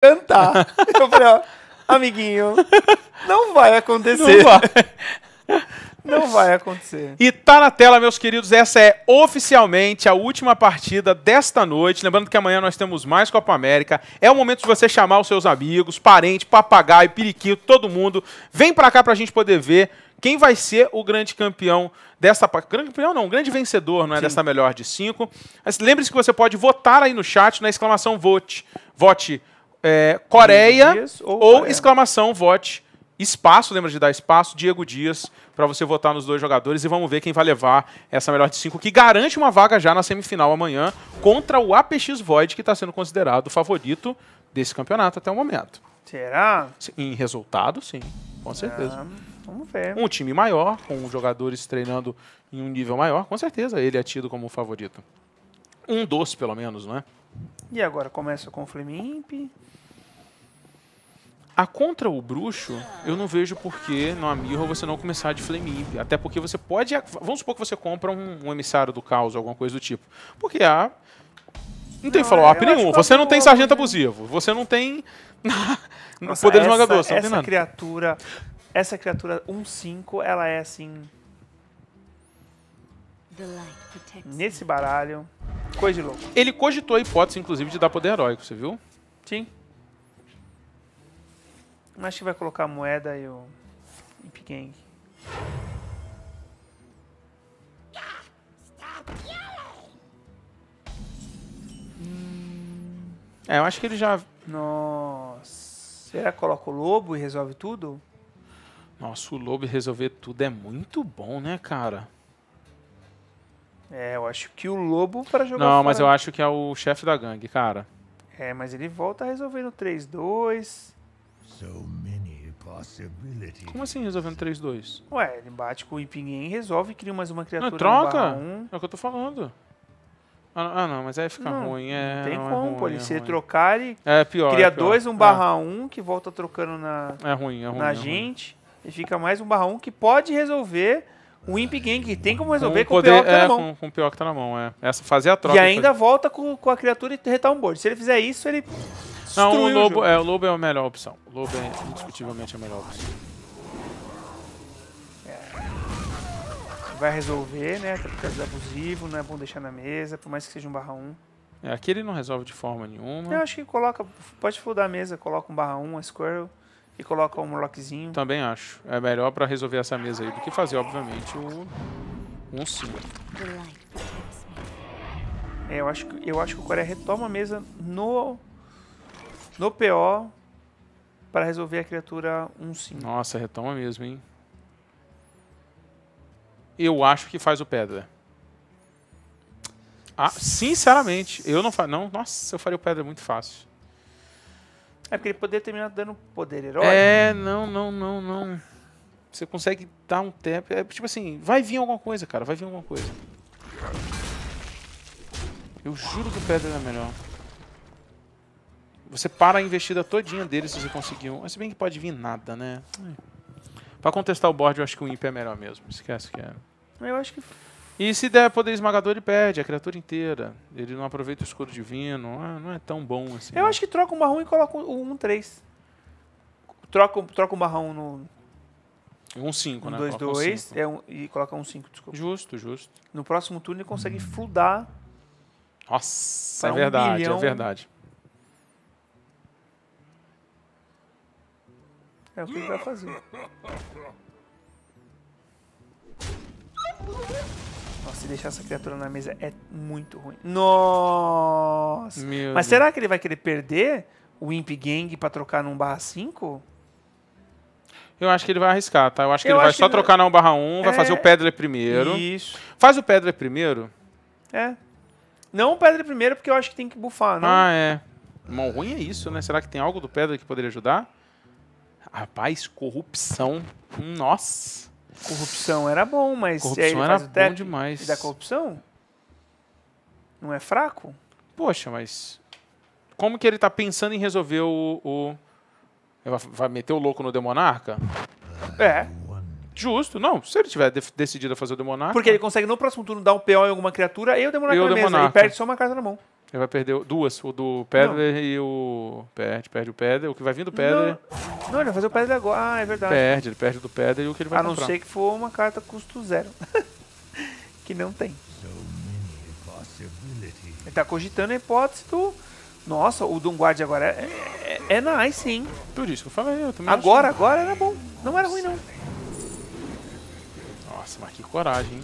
cantar. Eu falei, ó, amiguinho, não vai acontecer. Não vai. Não vai acontecer. E tá na tela, meus queridos. Essa é oficialmente a última partida desta noite. Lembrando que amanhã nós temos mais Copa América. É o momento de você chamar os seus amigos, parente, papagaio, periquito, todo mundo. Vem pra cá pra gente poder ver quem vai ser o grande campeão dessa grande campeão não, grande vencedor, não é Sim. dessa melhor de cinco. Lembre-se que você pode votar aí no chat na exclamação vote. Vote é, Coreia Dias, ou, ou Coreia. exclamação vote espaço, lembra de dar espaço, Diego Dias, para você votar nos dois jogadores e vamos ver quem vai levar essa melhor de cinco, que garante uma vaga já na semifinal amanhã contra o Apex Void, que está sendo considerado o favorito desse campeonato até o momento. Será? Em resultado, sim, com certeza. É. Vamos ver. Um time maior, com jogadores treinando em um nível maior, com certeza ele é tido como favorito. Um doce, pelo menos, não é? E agora começa com o Flemmimp. A contra o bruxo, eu não vejo por que no Amirro você não começar de Flame Imp. Até porque você pode. Vamos supor que você compra um, um emissário do caos, alguma coisa do tipo. Porque há. Não tem follow-up nenhum. Você é não tem sargento abusivo. Você não tem. Nossa, poder essa, esmagador. Você não essa tem criatura. Essa criatura 1-5, ela é assim. Nesse baralho. Coisa de louco. Ele cogitou a hipótese, inclusive, de dar poder heróico, você viu? Sim. Acho que vai colocar a moeda e o Imp Gang. É, eu acho que ele já. Nossa. Será que coloca o lobo e resolve tudo? Nossa, o lobo resolver tudo é muito bom, né, cara? É, eu acho que o lobo para jogar. Não, fora... mas eu acho que é o chefe da gangue, cara. É, mas ele volta resolvendo 3-2. Como assim resolvendo 3-2? Ué, ele bate com o Ipinguém, resolve e cria mais uma criatura. Não, troca! Um. É o que eu tô falando. Ah, não, ah, mas aí fica não, ruim. É, não tem não é como, é ruim, é Se ele trocar, ele é pior, cria 2, é 1 um barra 1, é. um, que volta trocando na, é ruim, é ruim, na gente. E fica mais 1 um barra 1, que pode resolver o Imp Gang, que tem como resolver com, com poder, o Pior que tá na mão. Com, com o Pior que tá na mão, é. Essa fazer a troca. E ainda foi... volta com, com a criatura e retar um board. Se ele fizer isso, ele não, o lobo, é, o lobo é a melhor opção. O lobo é indiscutivelmente a melhor opção. É. Vai resolver, né? Até tá por causa do abusivo, não é bom deixar na mesa, por mais que seja um barra 1. Um. É, aqui ele não resolve de forma nenhuma. Eu acho que coloca, pode foldar a mesa, coloca um barra 1, um, a squirrel e coloca um lockzinho. Também acho. É melhor pra resolver essa mesa aí do que fazer, obviamente, o 1 um 5. É, eu acho, que, eu acho que o Coreia retoma a mesa no no PO para resolver a criatura 1-5. Nossa, retoma mesmo, hein? Eu acho que faz o Pedra. Ah, sinceramente, eu não faço. Não, nossa, eu faria o Pedra muito fácil. É porque ele poderia terminar dando poder herói. É, não, não, não, não. Você consegue dar um tempo. É, tipo assim, vai vir alguma coisa, cara. Vai vir alguma coisa. Eu juro que o Pedra é melhor. Você para a investida todinha dele se você conseguir um. Se bem que pode vir nada, né? Pra contestar o board, eu acho que o imp é melhor mesmo. Esquece que é. Eu acho que... E se der poder esmagador, ele perde a criatura inteira. Ele não aproveita o escuro divino. Ah, não é tão bom assim. Eu né? acho que troca um barrão e coloca um 1-3. Um, troca, troca um barrão no... Um 5, um né? 2, 2 um é um, e coloca um 5, desculpa. Justo, justo. No próximo turno ele consegue fludar. Nossa, é verdade, um é verdade. É o que ele vai fazer. Nossa, se deixar essa criatura na mesa é muito ruim. Nossa! Meu Mas Deus. será que ele vai querer perder o Imp Gang pra trocar num barra 5? Eu acho que ele vai arriscar, tá? Eu acho que Eu ele acho vai só ele... trocar na 1 barra 1, é... vai fazer o Pedler primeiro. Isso. Faz o Pedler primeiro. É. Não o Pedra primeiro, porque eu acho que tem que bufar, não? Ah, é. Mão ruim é isso, né? Será que tem algo do Pedra que poderia ajudar? Rapaz, corrupção. Nossa. Corrupção era bom, mas. Corrupção era bom demais. da corrupção? Não é fraco? Poxa, mas. Como que ele tá pensando em resolver o. o... Vai meter o louco no Demonarca? É. Justo, não. Se ele tiver de decidido a fazer o Demonarca. Porque ele consegue no próximo turno dar um PO em alguma criatura e o Demonarca e o na Demonarca. E perde só uma carta na mão. Ele vai perder duas, o do Pedro e o... Perde, perde o Pedro. O que vai vir do Pedler... Não, não ele vai fazer o Pedro agora. Ah, é verdade. Perde, ele perde do Pedro e o que ele vai A comprar. A não ser que for uma carta custo zero. que não tem. Ele tá cogitando a hipótese do... Nossa, o Dunguard agora é, é, é nice, hein? Por isso que eu falei, eu também Agora, acho... agora era bom. Não era ruim, não. Nossa, mas que coragem, hein?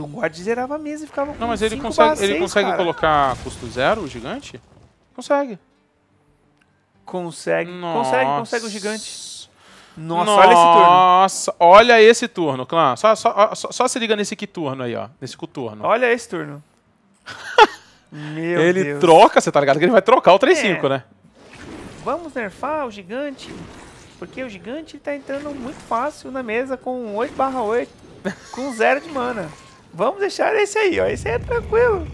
O guard zerava a mesa e ficava com Não, mas ele consegue, barra, ele consegue cara. colocar custo zero, o gigante? Consegue. Consegue, Nossa. consegue, consegue o gigante. Nossa, Nossa, olha esse turno. Nossa, olha esse turno, clã. Só, só, só, só se liga nesse que turno aí, ó. Nesse cuturno. Olha esse turno. Meu ele Deus. troca, você tá ligado que ele vai trocar o 3-5, é. né? Vamos nerfar o gigante, porque o gigante tá entrando muito fácil na mesa com 8 barra 8, com 0 de mana. Vamos deixar esse aí, ó. Esse aí é tranquilo.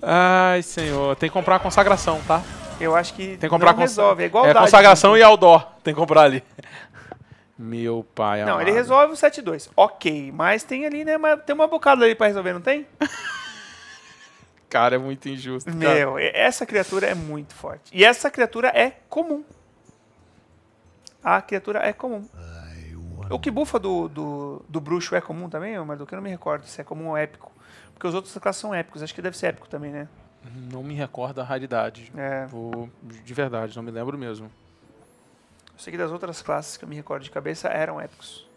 Ai, senhor. Tem que comprar a consagração, tá? Eu acho que Tem que comprar não resolve. É igual É consagração gente. e Aldor. Tem que comprar ali. Meu pai Não, amado. ele resolve o 7-2. Ok, mas tem ali, né? Tem uma bocada ali pra resolver, não tem? cara, é muito injusto. Cara. Meu, essa criatura é muito forte. E essa criatura é comum. A criatura é comum agora. O que bufa do, do, do bruxo é comum também, mas Eu não me recordo se é comum ou épico. Porque os outros classes são épicos. Acho que deve ser épico também, né? Uhum, não me recordo a raridade. É. Vou, de verdade, não me lembro mesmo. Eu sei que das outras classes que eu me recordo de cabeça eram épicos.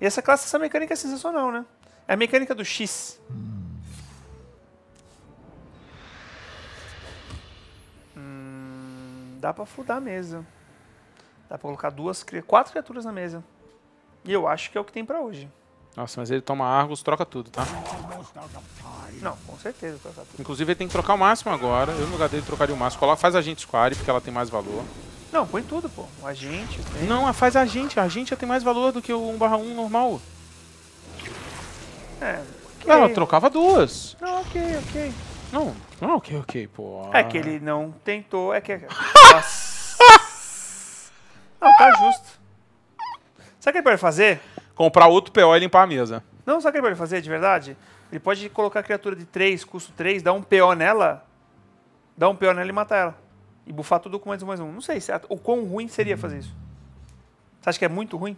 E essa classe, essa mecânica é sensacional, né? É a mecânica do X. Hum, dá pra fudar a mesa. Dá pra colocar duas, quatro criaturas na mesa. E eu acho que é o que tem para hoje. Nossa, mas ele toma Argos, troca tudo, tá? Não, com certeza troca tudo. Inclusive ele tem que trocar o máximo agora. Eu no lugar dele trocaria o máximo. Coloca, faz a gente Square, porque ela tem mais valor. Não, põe tudo, pô. O agente. Tem... Não, faz a gente. A gente já tem mais valor do que o 1 barra 1 normal. É. Okay. Ela trocava duas. Não, ok, ok. Não, não, ok, ok, pô. É que ele não tentou, é que. É- Nossa. não, tá justo. Sabe o que ele pode fazer? Comprar outro PO e limpar a mesa. Não, sabe o que ele pode fazer de verdade? Ele pode colocar a criatura de 3, custo 3, dar um PO nela, dar um PO nela e matar ela. E bufar tudo com mais um mais um. Não sei é o quão ruim seria fazer isso. Você acha que é muito ruim?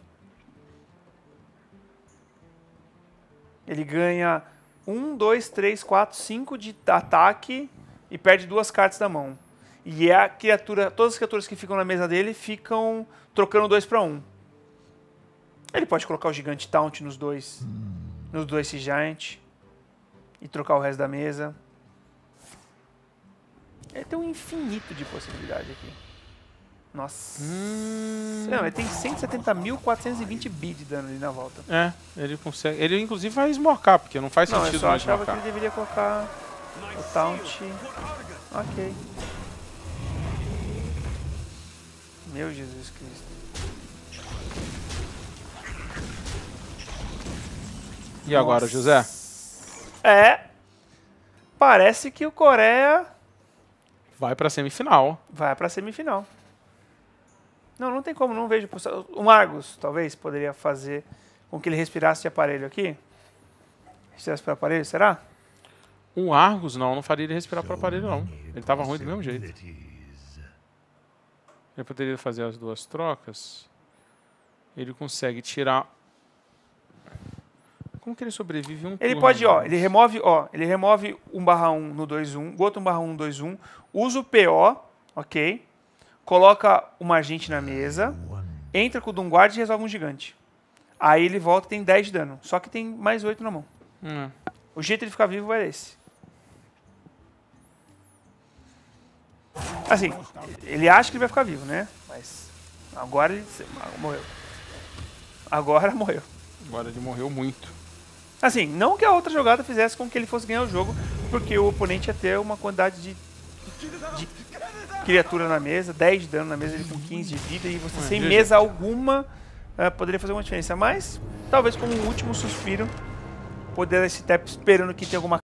Ele ganha 1, 2, 3, 4, 5 de ataque e perde duas cartas da mão. E é a criatura, todas as criaturas que ficam na mesa dele ficam trocando 2 para 1. Um. Ele pode colocar o gigante taunt nos dois. Hum. Nos dois se giant. E trocar o resto da mesa. Ele é, tem um infinito de possibilidade aqui. Nossa. Hum. Não, ele tem 170.420 bid de dano ali na volta. É, ele consegue. Ele inclusive vai esmorcar, porque não faz não, sentido eu só mais achava que ele deveria colocar o taunt. Ok. Meu Jesus Cristo. E agora, José? É. Parece que o Coreia. Vai pra semifinal. Vai pra semifinal. Não, não tem como, não vejo. O Argus, talvez, poderia fazer com que ele respirasse de aparelho aqui. Respirasse por aparelho, será? O Argus, não, não faria ele respirar por aparelho, não. Ele tava ruim do mesmo jeito. Ele poderia fazer as duas trocas. Ele consegue tirar como que ele sobrevive um Ele turno, pode, ó, ele remove, ó, ele remove 1 barra 1 no 2, 1, 1 barra 1, no 2, 1, usa o PO, ok? Coloca uma agente na mesa, entra com o Dunguard e resolve um gigante. Aí ele volta e tem 10 de dano. Só que tem mais 8 na mão. Hum. O jeito de ele ficar vivo é esse. Assim, ele acha que ele vai ficar vivo, né? Mas agora ele morreu. Agora morreu. Agora ele morreu muito. Assim, não que a outra jogada fizesse com que ele fosse ganhar o jogo, porque o oponente ia ter uma quantidade de, de criatura na mesa, 10 de dano na mesa, ele com 15 de vida, e você sem mesa alguma uh, poderia fazer uma diferença. Mas, talvez como um último suspiro, poder esse tap esperando que tenha alguma